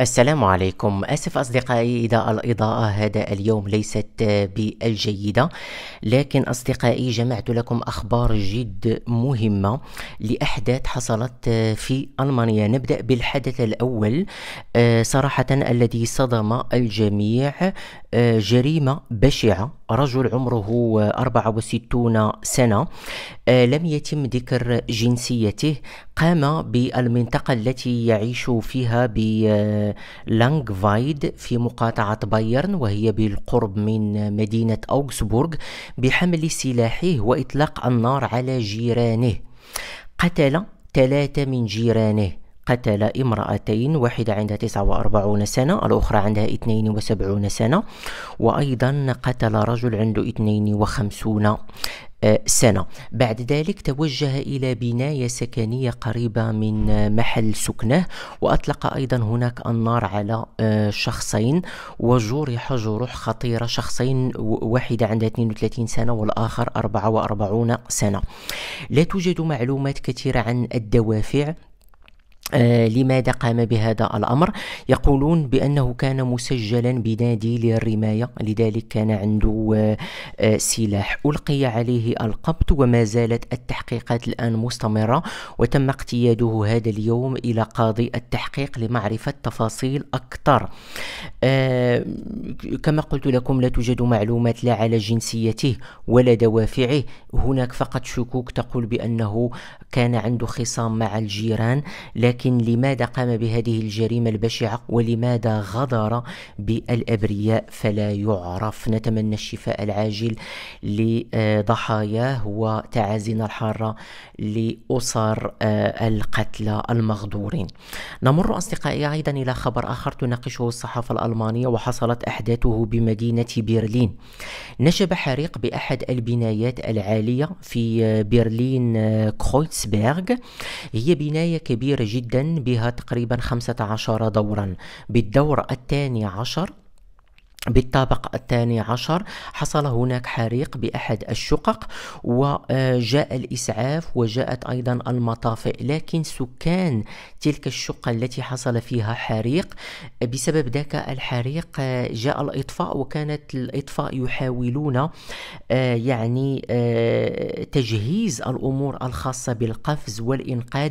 السلام عليكم أسف أصدقائي إذا الإضاءة هذا اليوم ليست بالجيدة لكن أصدقائي جمعت لكم أخبار جد مهمة لأحداث حصلت في ألمانيا نبدأ بالحدث الأول آه، صراحة الذي صدم الجميع آه، جريمة بشعة رجل عمره 64 سنة آه، لم يتم ذكر جنسيته قام بالمنطقة التي يعيش فيها ب لانغفايد في مقاطعة بايرن وهي بالقرب من مدينة أوغسبورغ بحمل سلاحه وإطلاق النار على جيرانه قتل ثلاثة من جيرانه قتل امرأتين واحدة عندها 49 سنة الأخرى عندها 72 سنة وأيضا قتل رجل عنده 52 سنة بعد ذلك توجه إلى بناية سكنية قريبة من محل سكنه وأطلق أيضا هناك النار على آه، شخصين وجرح جروح خطيرة شخصين واحدة عندها 32 سنة والآخر 44 سنة لا توجد معلومات كثيرة عن الدوافع آه، لماذا قام بهذا الأمر يقولون بأنه كان مسجلا بنادي للرماية لذلك كان عنده آه، آه، سلاح ألقي عليه القبض وما زالت التحقيقات الآن مستمرة وتم اقتياده هذا اليوم إلى قاضي التحقيق لمعرفة تفاصيل أكثر آه، كما قلت لكم لا توجد معلومات لا على جنسيته ولا دوافعه هناك فقط شكوك تقول بأنه كان عنده خصام مع الجيران لكن لماذا قام بهذه الجريمة البشعة ولماذا غدر بالأبرياء فلا يعرف نتمنى الشفاء العاجل لضحاياه وتعازينا الحارة لأسر آه، القتلى المغدورين نمر أصدقائي أيضا إلى خبر آخر تناقشه الصحافة الألمانية ألمانيا وحصلت أحداثه بمدينة برلين نشب حريق بأحد البنايات العالية في برلين آه، كرويتسبرغ هي بناية كبيرة جدا بها تقريبا 15 دورا بالدور الثاني عشر بالطابق الثاني عشر حصل هناك حريق بأحد الشقق وجاء الإسعاف وجاءت أيضا المطافئ لكن سكان تلك الشقة التي حصل فيها حريق بسبب ذاك الحريق آه، جاء الإطفاء وكانت الإطفاء يحاولون آه، يعني آه، تجهيز الأمور الخاصة بالقفز والإنقاذ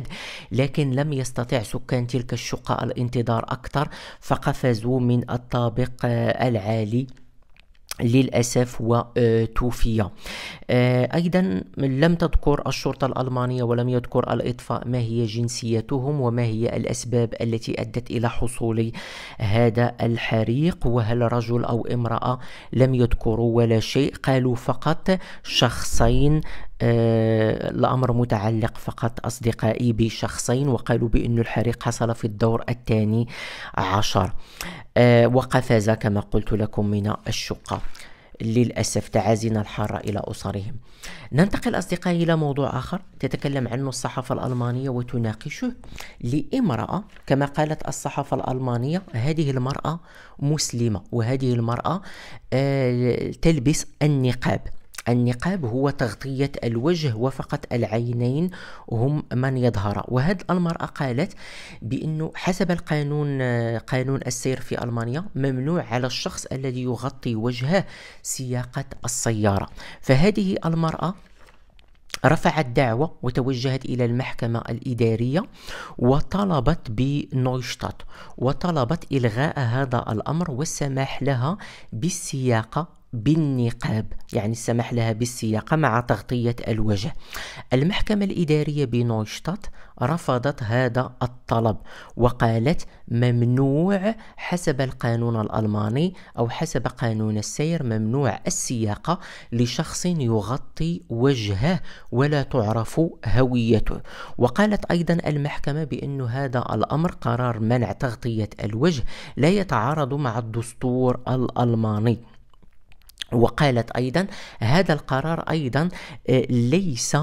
لكن لم يستطع سكان تلك الشقة الانتظار أكثر فقفزوا من الطابق العام العالي للأسف وتوفي آه، آه، أيضا لم تذكر الشرطة الألمانية ولم يذكر الإطفاء ما هي جنسيتهم وما هي الأسباب التي أدت إلى حصول هذا الحريق وهل رجل أو امرأة لم يذكروا ولا شيء قالوا فقط شخصين الأمر آه، متعلق فقط أصدقائي بشخصين وقالوا بأن الحريق حصل في الدور الثاني عشر آه، وقفز كما قلت لكم من الشقة للأسف تعازينا الحارة إلى أسرهم ننتقل أصدقائي إلى موضوع آخر تتكلم عنه الصحافة الألمانية وتناقشه لامرأة كما قالت الصحافة الألمانية هذه المرأة مسلمة وهذه المرأة آه، تلبس النقاب النقاب هو تغطية الوجه وفقط العينين هم من يظهر وهذه المرأة قالت بأنه حسب القانون قانون السير في ألمانيا ممنوع على الشخص الذي يغطي وجهه سياقة السيارة فهذه المرأة رفعت دعوة وتوجهت إلى المحكمة الإدارية وطلبت بنويشتات وطلبت إلغاء هذا الأمر والسماح لها بالسياقة بالنقاب يعني السماح لها بالسياقة مع تغطية الوجه المحكمة الإدارية بنوشتات رفضت هذا الطلب وقالت ممنوع حسب القانون الألماني أو حسب قانون السير ممنوع السياقة لشخص يغطي وجهه ولا تعرف هويته وقالت أيضا المحكمة بأن هذا الأمر قرار منع تغطية الوجه لا يتعارض مع الدستور الألماني وقالت ايضا هذا القرار ايضا آه، ليس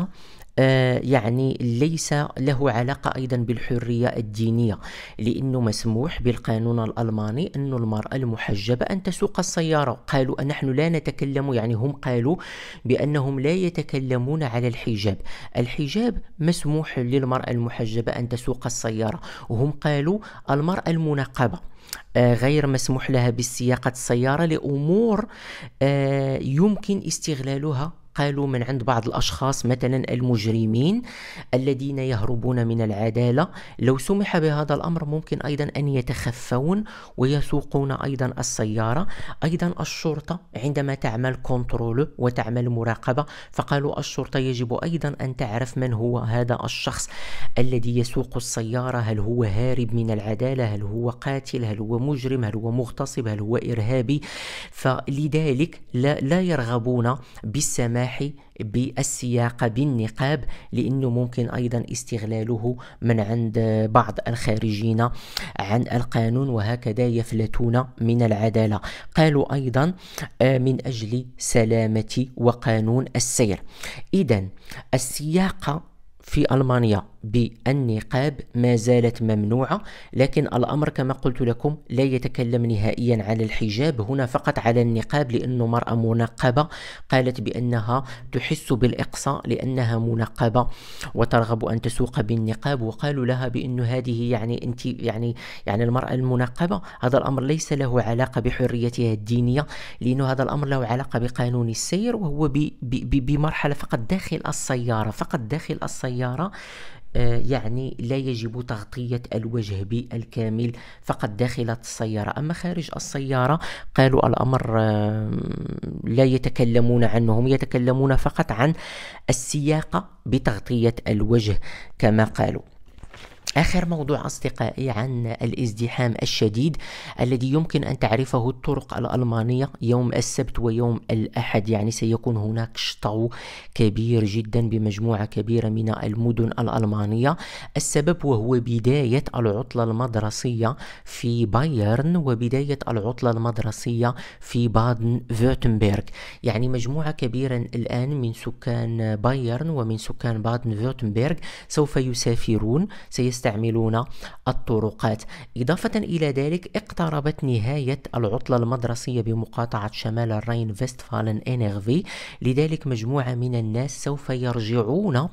آه، يعني ليس له علاقة أيضا بالحرية الدينية لأنه مسموح بالقانون الألماني أن المرأة المحجبة أن تسوق السيارة قالوا نحن لا نتكلم يعني هم قالوا بأنهم لا يتكلمون على الحجاب الحجاب مسموح للمرأة المحجبة أن تسوق السيارة وهم قالوا المرأة المنقبة آه، غير مسموح لها بالسياقة السيارة لأمور آه، يمكن استغلالها قالوا من عند بعض الاشخاص مثلا المجرمين الذين يهربون من العداله لو سمح بهذا الامر ممكن ايضا ان يتخفون ويسوقون ايضا السياره ايضا الشرطه عندما تعمل كنترول وتعمل مراقبه فقالوا الشرطه يجب ايضا ان تعرف من هو هذا الشخص الذي يسوق السياره هل هو هارب من العداله هل هو قاتل هل هو مجرم هل هو مغتصب هل هو ارهابي فلذلك لا, لا يرغبون بالسماح السماح بالسياقة بالنقاب لأنه ممكن أيضا استغلاله من عند بعض الخارجين عن القانون وهكذا يفلتون من العدالة قالوا أيضا آه، من أجل سلامة وقانون السير إذا السياقة في ألمانيا بالنقاب ما زالت ممنوعة لكن الأمر كما قلت لكم لا يتكلم نهائيا على الحجاب هنا فقط على النقاب لأنه مرأة منقبة قالت بأنها تحس بالإقصاء لأنها منقبة وترغب أن تسوق بالنقاب وقالوا لها بأن هذه يعني أنت يعني يعني المرأة المنقبة هذا الأمر ليس له علاقة بحريتها الدينية لأنه هذا الأمر له علاقة بقانون السير وهو بمرحلة فقط داخل السيارة فقط داخل السيارة آه، يعني لا يجب تغطية الوجه بالكامل فقط داخل السيارة أما خارج السيارة قالوا الأمر آه، لا يتكلمون عنه يتكلمون فقط عن السياقة بتغطية الوجه كما قالوا آخر موضوع أصدقائي عن الازدحام الشديد الذي يمكن أن تعرفه الطرق الألمانية يوم السبت ويوم الأحد يعني سيكون هناك شطو كبير جدا بمجموعة كبيرة من المدن الألمانية السبب وهو بداية العطلة المدرسية في بايرن وبداية العطلة المدرسية في بادن فيرتمبرغ يعني مجموعة كبيرة الآن من سكان بايرن ومن سكان بادن فيرتمبرغ سوف يسافرون سيست يستعملون الطرقات إضافة إلى ذلك اقتربت نهاية العطلة المدرسية بمقاطعة شمال الرين فيستفالن انيرفي لذلك مجموعة من الناس سوف يرجعون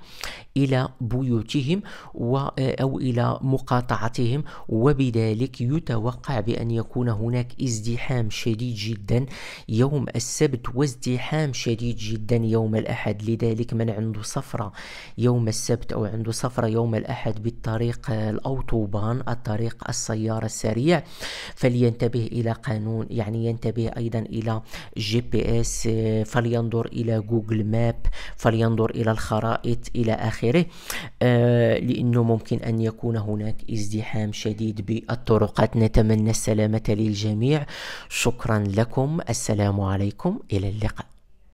إلى بيوتهم و أو إلى مقاطعتهم وبذلك يتوقع بأن يكون هناك ازدحام شديد جدا يوم السبت وازدحام شديد جدا يوم الأحد لذلك من عنده صفرة يوم السبت أو عنده صفرة يوم الأحد بالطريق طريق الأوتوبان الطريق السيارة السريع فلينتبه إلى قانون يعني ينتبه أيضا إلى جي بي اس فلينظر إلى جوجل ماب فلينظر إلى الخرائط إلى آخره آه، لأنه ممكن أن يكون هناك ازدحام شديد بالطرقات نتمنى السلامة للجميع شكرا لكم السلام عليكم إلى اللقاء